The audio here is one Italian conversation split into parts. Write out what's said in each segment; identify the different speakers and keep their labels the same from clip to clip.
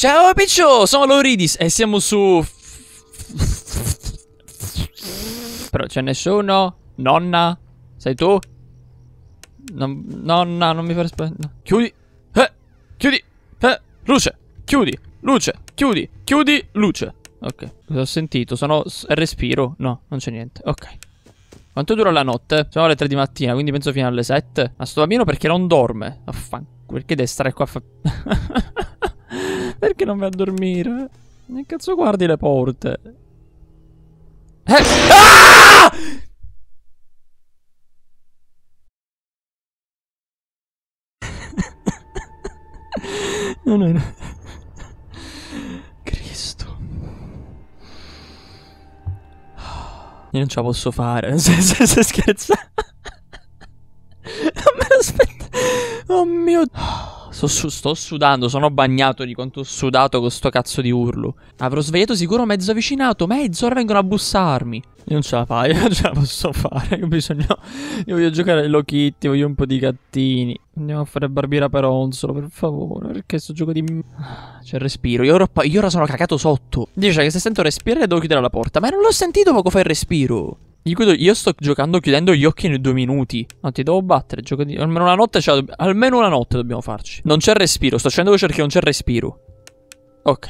Speaker 1: Ciao Piccio, sono Loridis e siamo su... Però c'è nessuno? Nonna? Sei tu? Non, nonna, non mi fare aspettare. Chiudi. Eh, chiudi. Eh, luce. Chiudi. Luce. Chiudi. Chiudi. Luce. Ok. L'ho sentito. Sono... Respiro. No, non c'è niente. Ok. Quanto dura la notte? Sono le 3 di mattina, quindi penso fino alle 7. Ma sto bambino perché non dorme. Affan... Perché deve stare qua a fa... Perché non vai a dormire? Che cazzo guardi le porte? Eh. Ah! non era... Cristo. Io non ce la posso fare, se, se, se scherza. Non me lo aspetta. Oh mio... dio. Sto, su, sto, sudando, sono bagnato di quanto ho sudato con sto cazzo di urlo. Avrò svegliato sicuro mezzo avvicinato, mezzo, ora vengono a bussarmi. Io non ce la fai, non ce la posso fare. Io, bisogno... io voglio giocare Hello Kitty, voglio un po' di gattini. Andiamo a fare Barbiera Peronzolo, per favore, perché sto gioco di... C'è il respiro, io ora, io ora sono cagato sotto. Dice che se sento respirare devo chiudere la porta, ma non l'ho sentito poco fa il respiro. Liquido, io sto giocando chiudendo gli occhi in due minuti. Non ti devo battere. Gioco di... Almeno una notte ce Almeno una notte dobbiamo farci. Non c'è respiro. Sto scendendo perché non c'è respiro. Ok.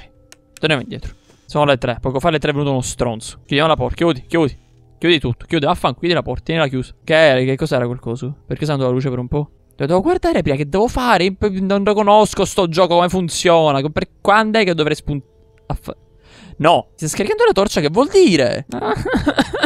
Speaker 1: Torniamo indietro. Sono le tre. Poco fa le tre è venuto uno stronzo. Chiudiamo la porta. Chiudi, chiudi. Chiudi tutto. Chiudi. Affan, chiudi la porta. Tienila chiusa. Che Che cos'era quel coso? Perché sento la luce per un po'? Devo guardare prima che devo fare. Non lo conosco sto gioco, come funziona. Per quando è che dovrei spuntare? No, ti sta scaricando la torcia, che vuol dire?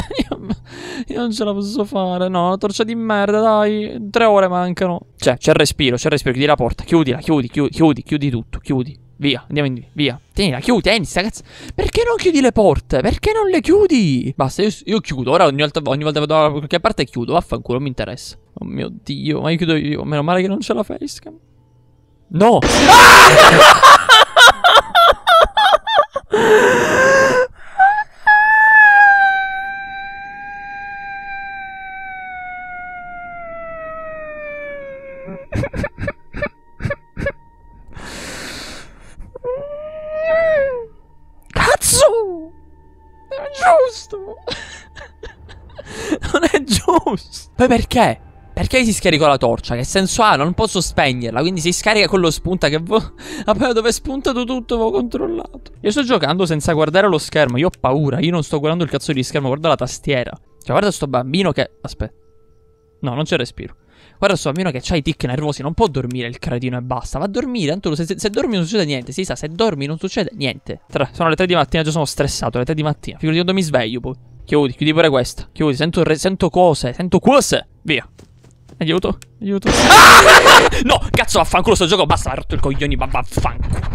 Speaker 1: non ce la posso fare. No, una torcia di merda, dai. Tre ore mancano. Cioè, c'è il respiro, c'è il respiro. Chiudi la porta, chiudila, chiudi, chiudi, chiudi, chiudi tutto, chiudi. Via, andiamo in via. Tienila, chiudi, tieni, eh, sta cazzo. Perché non chiudi le porte? Perché non le chiudi? Basta, io, io chiudo. Ora ogni volta, ogni volta che vado da qualche parte chiudo. Vaffanculo, non mi interessa. Oh mio dio, ma io chiudo io. Meno male che non c'è la facecam. No! Ah! Cazzo! Non è giusto! non è giusto! Poi perché? Perché si scaricò la torcia? Che senso ha? Non posso spegnerla. Quindi si scarica quello spunta che vo... appena dove è spuntato tutto avevo controllato. Io sto giocando senza guardare lo schermo. Io ho paura. Io non sto guardando il cazzo di schermo. Guarda la tastiera. Cioè, guarda sto bambino che... Aspetta. No, non c'è respiro. Guarda sto bambino che c'hai i tic nervosi, non può dormire il cretino e basta. Va a dormire, tanto se, se, se dormi non succede niente. Si sa, se dormi non succede niente. Tra, sono le 3 di mattina, già sono stressato, le 3 di mattina. Figurati quando mi sveglio poi. Chiudi, chiudi pure questa. Chiudi, sento, re, sento cose, sento cose. Via. Aiuto, aiuto. Ah! No, cazzo, vaffanculo sto gioco, basta, ha rotto il coglioni, vaffanculo.